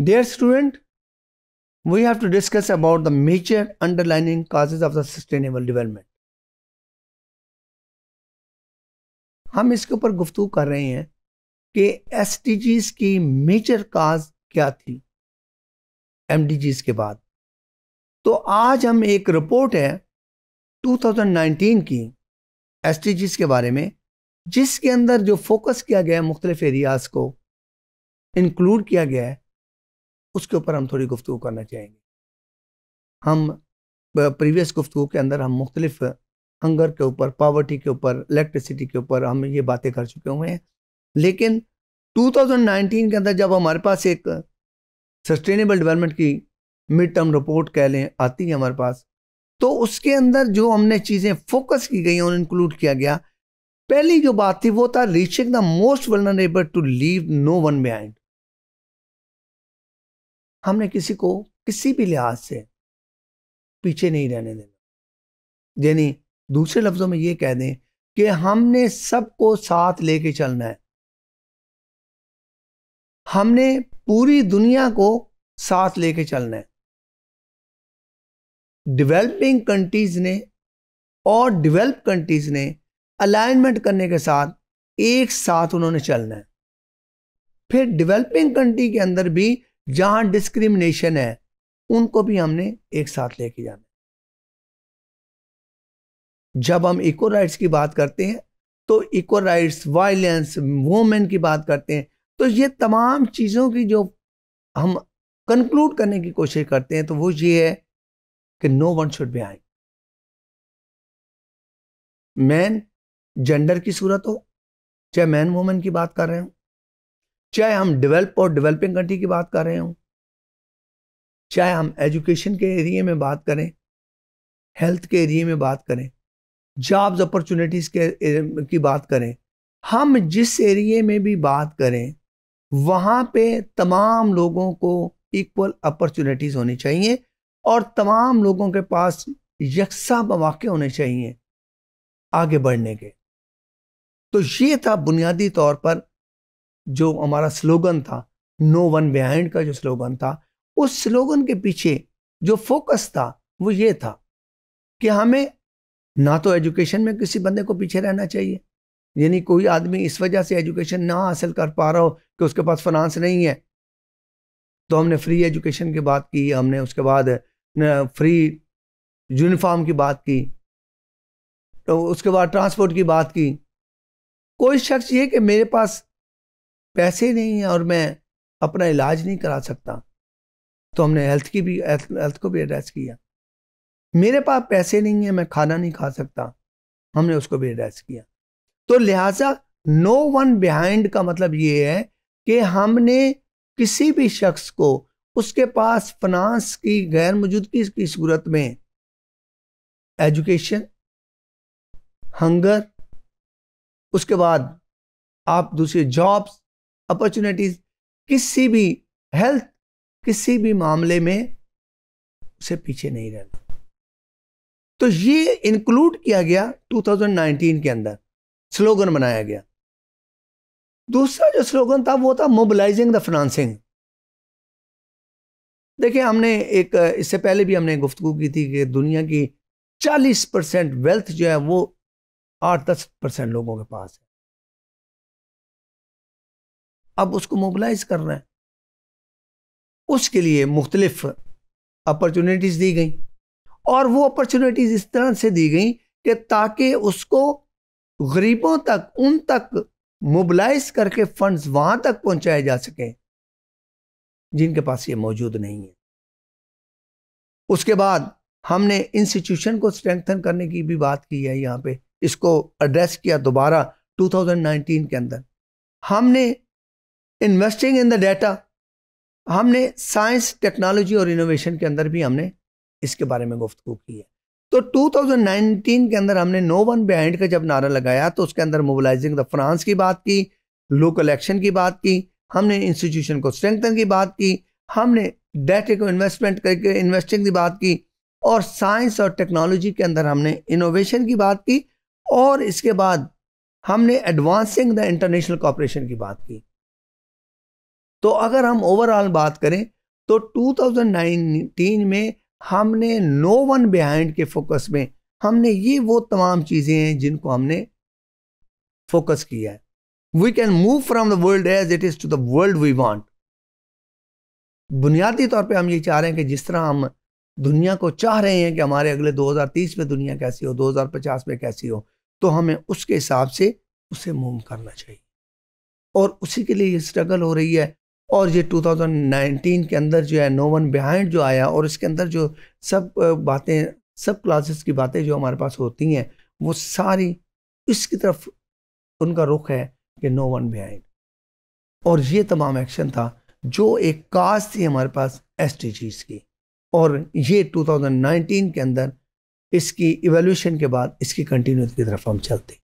Dear student, we have to discuss about the major underlying causes of the sustainable development. हम इसके ऊपर गुफ्तु कर रहे हैं कि एस की मेजर काज क्या थी एम के बाद तो आज हम एक रिपोर्ट है 2019 की एस के बारे में जिसके अंदर जो फोकस किया गया है मुख्तलिफ एरियाज़ को इंक्लूड किया गया है उसके ऊपर हम थोड़ी गुफ्तु करना चाहेंगे हम प्रीवियस गुफ्तु के अंदर हम मुख्तलिफ हंगर के ऊपर पावर्टी के ऊपर इलेक्ट्रिसिटी के ऊपर हम ये बातें कर चुके हुए हैं लेकिन 2019 के अंदर जब हमारे पास एक सस्टेनेबल डेवलपमेंट की मिड टर्म रिपोर्ट कह लें आती है हमारे पास तो उसके अंदर जो हमने चीज़ें फोकस की गई और इंक्लूड किया गया पहली जो बात थी वो था reaching the most vulnerable to leave no one behind हमने किसी को किसी भी लिहाज से पीछे नहीं रहने देना यानी दूसरे लफ्जों में ये कह दें कि हमने सबको साथ लेके चलना है हमने पूरी दुनिया को साथ लेके चलना है डेवलपिंग कंट्रीज ने और डेवलप कंट्रीज ने अलाइनमेंट करने के साथ एक साथ उन्होंने चलना है फिर डेवलपिंग कंट्री के अंदर भी जहां डिस्क्रिमिनेशन है उनको भी हमने एक साथ लेके जाना जब हम इको राइट्स की बात करते हैं तो इको राइट्स वायलेंस वोमेन की बात करते हैं तो ये तमाम चीज़ों की जो हम कंक्लूड करने की कोशिश करते हैं तो वो ये है कि no one should be I man gender की सूरत हो चाहे मैन वोमेन की बात कर रहे हो चाहे हम डेवलप और डेवलपिंग कंट्री की बात कर रहे हों चाहे हम एजुकेशन के एरिए में बात करें हेल्थ के एरिए में बात करें जॉब्स अपॉर्चुनिटीज़ के की बात करें हम जिस एरिए में भी बात करें वहाँ पे तमाम लोगों को इक्वल अपॉर्चुनिटीज़ होनी चाहिए और तमाम लोगों के पास यकसा मौाक़े होने चाहिए आगे बढ़ने के तो ये था बुनियादी तौर पर जो हमारा स्लोगन था नो वन बिहाइंड का जो स्लोगन था उस स्लोगन के पीछे जो फोकस था वो ये था कि हमें ना तो एजुकेशन में किसी बंदे को पीछे रहना चाहिए यानी कोई आदमी इस वजह से एजुकेशन ना हासिल कर पा रहा हो कि उसके पास फाइनेंस नहीं है तो हमने फ्री एजुकेशन की बात की हमने उसके बाद फ्री यूनिफॉर्म की बात की तो उसके बाद ट्रांसपोर्ट की बात की कोई शख्स ये कि मेरे पास पैसे नहीं हैं और मैं अपना इलाज नहीं करा सकता तो हमने हेल्थ की भी हेल्थ को भी एड्रेस किया मेरे पास पैसे नहीं है मैं खाना नहीं खा सकता हमने उसको भी एड्रेस किया तो लिहाजा नो वन बिहाइंड का मतलब ये है कि हमने किसी भी शख्स को उसके पास फनास की गैर मौजूदगी की सूरत में एजुकेशन हंगर उसके बाद आप दूसरे जॉब्स अपॉर्चुनिटीज किसी भी हेल्थ किसी भी मामले में उसे पीछे नहीं रहना तो ये इंक्लूड किया गया 2019 के अंदर स्लोगन बनाया गया दूसरा जो स्लोगन था वो था मोबिलाइजिंग द फिनसिंग देखिए हमने एक इससे पहले भी हमने गुफ्तु की थी कि दुनिया की 40 परसेंट वेल्थ जो है वो आठ दस परसेंट लोगों के पास है अब उसको मोबलाइज करना है उसके लिए मुख्तलिफ अपॉर्चुनिटीज़ दी गई और वो अपॉर्चुनिटीज़ इस तरह से दी गई कि ताकि उसको गरीबों तक उन तक मोबलाइज करके फंड्स वहां तक पहुंचाए जा सके जिनके पास ये मौजूद नहीं है उसके बाद हमने इंस्टीट्यूशन को स्ट्रेंथन करने की भी बात की है यहाँ पे इसको एड्रेस किया दोबारा 2019 के अंदर हमने इन्वेस्टिंग इन द डेटा हमने साइंस टेक्नोलॉजी और इनोवेशन के अंदर भी हमने इसके बारे में गुफ्तु की है तो 2019 के अंदर हमने नो वन बिहाइंड का जब नारा लगाया तो उसके अंदर मोबलाइजिंग द फ्रांस की बात की लोकल एक्शन की बात की हमने इंस्टीट्यूशन को स्ट्रेंथन की बात की हमने डेटे को इन्वेस्टमेंट करके इन्वेस्टिंग की बात की और साइंस और टेक्नोलॉजी के अंदर हमने इनोवेशन की बात की और इसके बाद हमने एडवांसिंग द इंटरनेशनल कॉपरेशन की बात की तो अगर हम ओवरऑल बात करें तो 2019 में हमने नो वन बिहाइंड के फोकस में हमने ये वो तमाम चीज़ें हैं जिनको हमने फोकस किया है we can move from the world as it is to the world we want बुनियादी तौर पे हम ये चाह रहे हैं कि जिस तरह हम दुनिया को चाह रहे हैं कि हमारे अगले 2030 में दुनिया कैसी हो 2050 में कैसी हो तो हमें उसके हिसाब से उसे मूव करना चाहिए और उसी के लिए ये स्ट्रगल हो रही है और ये 2019 के अंदर जो है नो वन बिहाइंड जो आया और इसके अंदर जो सब बातें सब क्लासेस की बातें जो हमारे पास होती हैं वो सारी इसकी तरफ उनका रुख है कि नो वन बिहाइंड और ये तमाम एक्शन था जो एक काज थी हमारे पास एस की और ये 2019 के अंदर इसकी इवेल्यूशन के बाद इसकी कंटिन्यूटी की तरफ हम चलते